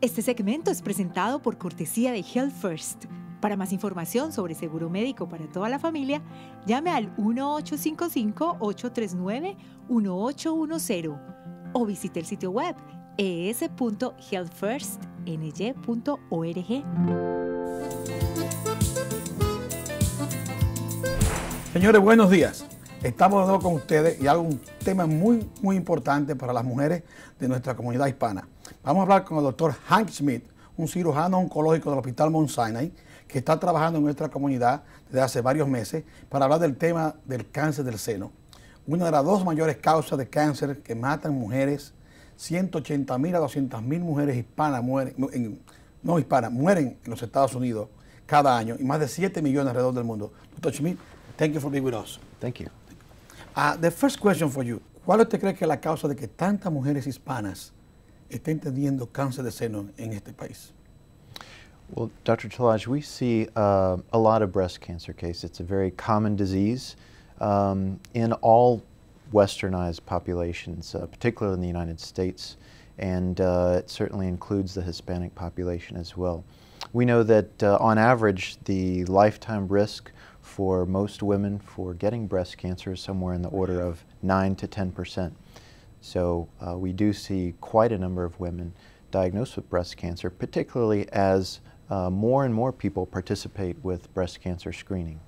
Este segmento es presentado por cortesía de Health First. Para más información sobre seguro médico para toda la familia, llame al 1855-839-1810 o visite el sitio web es.healthfirstny.org. Señores, buenos días. Estamos de nuevo con ustedes y hago un tema muy, muy importante para las mujeres de nuestra comunidad hispana. Vamos a hablar con el doctor Hank Smith, un cirujano oncológico del Hospital Mount Sinai, que está trabajando en nuestra comunidad desde hace varios meses para hablar del tema del cáncer del seno. Una de las dos mayores causas de cáncer que matan mujeres, 180 mil a 200 mil mujeres hispanas mueren, en, no hispanas, mueren en los Estados Unidos cada año y más de 7 millones alrededor del mundo. Doctor Smith, thank you for being with us. Thank you. Ah, the first question for you. ¿Cuál usted cree que es la causa de que tantas mujeres hispanas cáncer de seno en este país? Well, Dr. Talaj, we see uh, a lot of breast cancer cases. It's a very common disease um, in all westernized populations, uh, particularly in the United States, and uh, it certainly includes the Hispanic population as well. We know that uh, on average, the lifetime risk for most women for getting breast cancer is somewhere in the order of 9 to 10 percent. So uh, we do see quite a number of women diagnosed with breast cancer, particularly as uh, more and more people participate with breast cancer screening.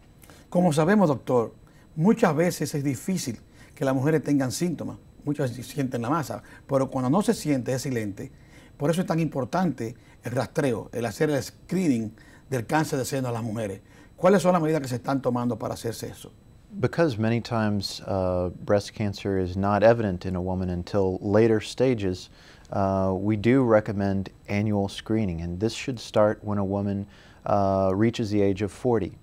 Como sabemos, doctor, muchas veces es difícil que las mujeres tengan síntomas. Muchas sienten la masa, pero cuando no se siente es silente. Por eso es tan importante el rastreo, el hacer el screening del cáncer de seno a las mujeres. ¿Cuáles son las medidas que se están tomando para hacerse eso? because many times uh, breast cancer is not evident in a woman until later stages, uh, we do recommend annual screening. And this should start when a woman uh, reaches the age of 40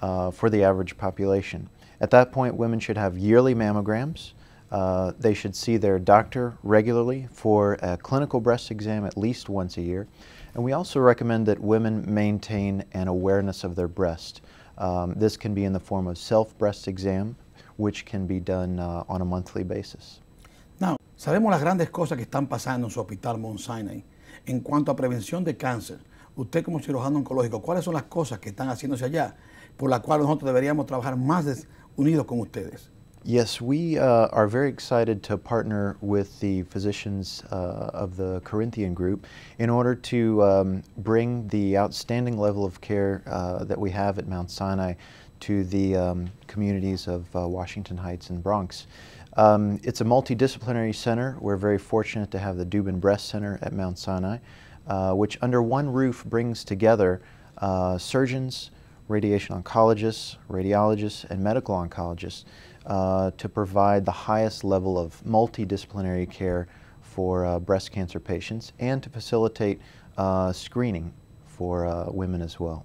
uh, for the average population. At that point, women should have yearly mammograms. Uh, they should see their doctor regularly for a clinical breast exam at least once a year. And we also recommend that women maintain an awareness of their breast. Um, this can be in the form of self-breast exam, which can be done uh, on a monthly basis. sabemos las grandes cosas que están pasando en su hospital Mount Sinai en cuanto a prevención de cáncer. Usted como cirujano oncológico, ¿cuáles son las cosas que están haciéndose allá por las cuales nosotros deberíamos trabajar más unidos con ustedes? Yes, we uh, are very excited to partner with the physicians uh, of the Corinthian group in order to um, bring the outstanding level of care uh, that we have at Mount Sinai to the um, communities of uh, Washington Heights and Bronx. Um, it's a multidisciplinary center. We're very fortunate to have the Dubin Breast Center at Mount Sinai, uh, which under one roof brings together uh, surgeons, radiation oncologists, radiologists, and medical oncologists uh, to provide the highest level of multidisciplinary care for uh, breast cancer patients and to facilitate uh, screening for uh, women as well.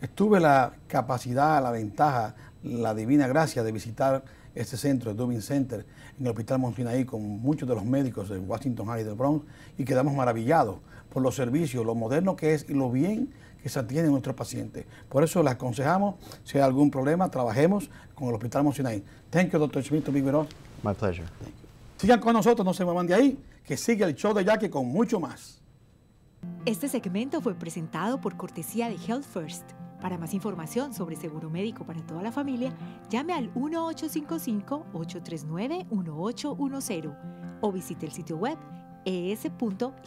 Estuve la capacidad, la ventaja, la divina gracia de visitar este centro, el Dubin Center, en el Hospital Montinaí, con muchos de los médicos de Washington High y del Bronx, y quedamos maravillados por los servicios, lo moderno que es y lo bien que se atiende a nuestros pacientes. Por eso les aconsejamos, si hay algún problema, trabajemos con el Hospital Montinaí. Thank you, Dr. Schmidt, to be with us. My pleasure. Sigan con nosotros, no se muevan de ahí, que sigue el show de Jackie con mucho más. Este segmento fue presentado por cortesía de Health First. Para más información sobre seguro médico para toda la familia, llame al 1855-839-1810 o visite el sitio web es.healthfirstny.org.